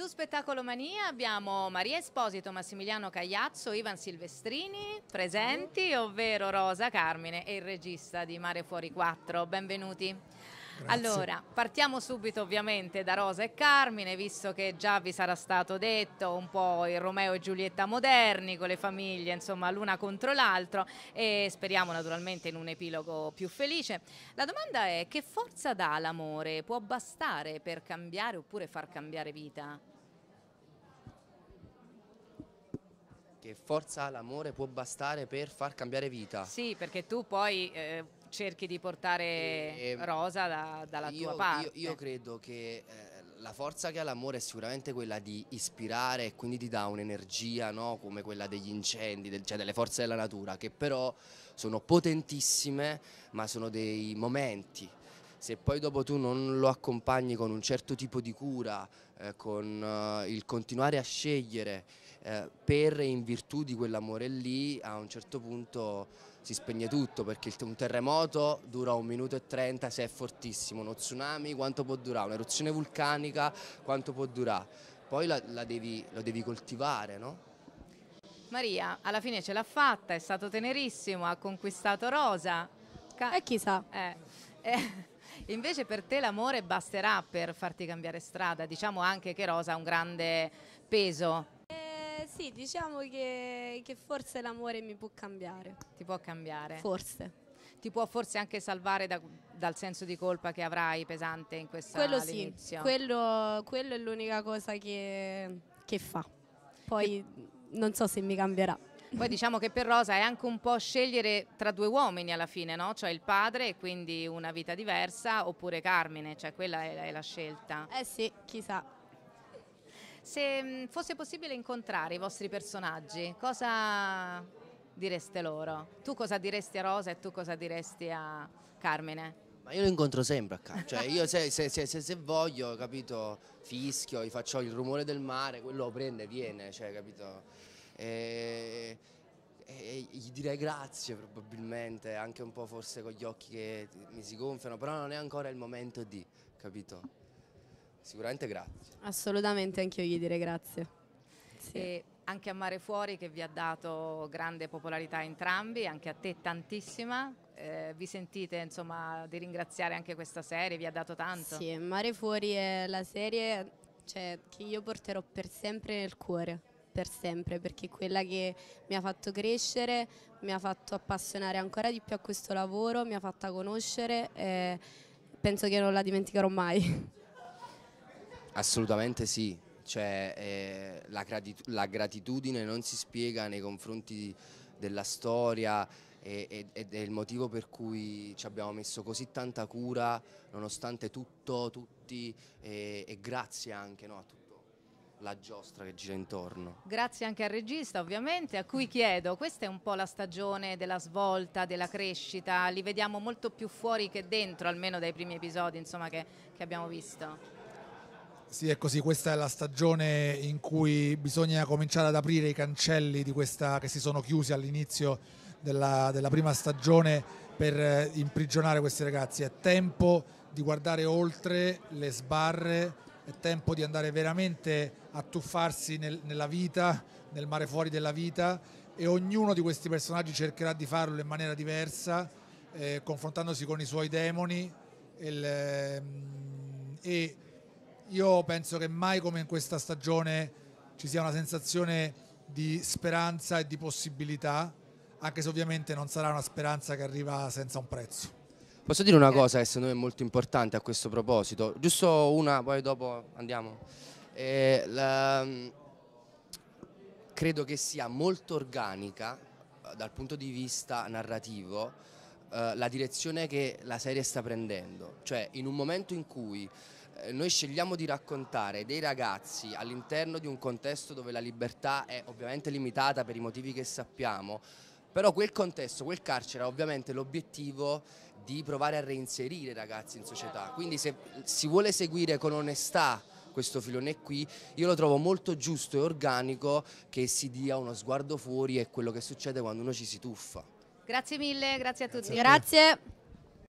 Su Spettacolo Mania abbiamo Maria Esposito, Massimiliano Cagliazzo, Ivan Silvestrini presenti, ovvero Rosa Carmine e il regista di Mare Fuori 4. Benvenuti. Grazie. Allora, partiamo subito ovviamente da Rosa e Carmine, visto che già vi sarà stato detto un po' il Romeo e Giulietta moderni, con le famiglie, insomma, l'una contro l'altro e speriamo naturalmente in un epilogo più felice. La domanda è che forza dà l'amore? Può bastare per cambiare oppure far cambiare vita? Che forza l'amore può bastare per far cambiare vita? Sì, perché tu poi... Eh, cerchi di portare e, ehm, Rosa da, dalla io, tua parte. Io, io credo che eh, la forza che ha l'amore è sicuramente quella di ispirare e quindi ti dà un'energia no? come quella degli incendi, del, cioè delle forze della natura, che però sono potentissime ma sono dei momenti. Se poi dopo tu non lo accompagni con un certo tipo di cura, eh, con eh, il continuare a scegliere eh, per e in virtù di quell'amore lì, a un certo punto si spegne tutto perché un terremoto dura un minuto e trenta se è fortissimo, uno tsunami quanto può durare, un'eruzione vulcanica quanto può durare, poi la, la devi, lo devi coltivare, no? Maria alla fine ce l'ha fatta, è stato tenerissimo, ha conquistato Rosa. Ca e chissà. Eh. Eh. Invece per te l'amore basterà per farti cambiare strada, diciamo anche che Rosa ha un grande peso sì, diciamo che, che forse l'amore mi può cambiare. Ti può cambiare? Forse. Ti può forse anche salvare da, dal senso di colpa che avrai pesante in questa quello all'inizio. Sì, quello, quello è l'unica cosa che, che fa. Poi che... non so se mi cambierà. Poi diciamo che per Rosa è anche un po' scegliere tra due uomini alla fine, no? Cioè il padre e quindi una vita diversa oppure Carmine, cioè quella è, è la scelta. Eh sì, chissà. Se mm, fosse possibile incontrare i vostri personaggi, cosa direste loro? Tu cosa diresti a Rosa e tu cosa diresti a Carmine? Ma io lo incontro sempre a casa, cioè io se, se, se, se, voglio, capito, fischio, gli faccio il rumore del mare, quello prende, viene, cioè, capito? E, e gli direi grazie probabilmente, anche un po' forse con gli occhi che mi si gonfiano, però non è ancora il momento di, capito? Sicuramente grazie. Assolutamente, anch'io gli direi grazie. Sì. E anche a Mare Fuori che vi ha dato grande popolarità a entrambi, anche a te tantissima. Eh, vi sentite insomma di ringraziare anche questa serie, vi ha dato tanto? Sì, Mare Fuori è la serie cioè, che io porterò per sempre nel cuore per sempre perché è quella che mi ha fatto crescere, mi ha fatto appassionare ancora di più a questo lavoro, mi ha fatta conoscere e penso che non la dimenticherò mai. Assolutamente sì, cioè, eh, la, gratit la, gratitudine non si spiega nei confronti della storia e, ed è il motivo per cui ci abbiamo messo così tanta cura nonostante tutto, tutti e, e grazie anche no, a tutti la giostra che gira intorno. Grazie anche al regista ovviamente, a cui chiedo, questa è un po' la stagione della svolta, della crescita, li vediamo molto più fuori che dentro, almeno dai primi episodi insomma, che, che abbiamo visto. Sì, è così, questa è la stagione in cui bisogna cominciare ad aprire i cancelli questa, che si sono chiusi all'inizio della, della, prima stagione per eh, imprigionare questi ragazzi. È tempo di guardare oltre le sbarre, è tempo di andare veramente a tuffarsi nel, nella vita, nel mare fuori della vita e ognuno di questi personaggi cercherà di farlo in maniera diversa, eh, confrontandosi con i suoi demoni. Il, eh, e io penso che mai come in questa stagione ci sia una sensazione di speranza e di possibilità, anche se ovviamente non sarà una speranza che arriva senza un prezzo. Posso dire una cosa che secondo me è molto importante a questo proposito, giusto una, poi dopo andiamo. Eh, la, mm, credo che sia molto organica eh, dal punto di vista narrativo eh, la direzione che la serie sta prendendo, cioè in un momento in cui eh, noi scegliamo di raccontare dei ragazzi all'interno di un contesto dove la libertà è ovviamente limitata per i motivi che sappiamo, però quel contesto, quel carcere ha ovviamente l'obiettivo di provare a reinserire i ragazzi in società, quindi se si vuole seguire con onestà questo filone qui, io lo trovo molto giusto e organico che si dia uno sguardo fuori e quello che succede quando uno ci si tuffa. Grazie mille, grazie a tutti. Grazie.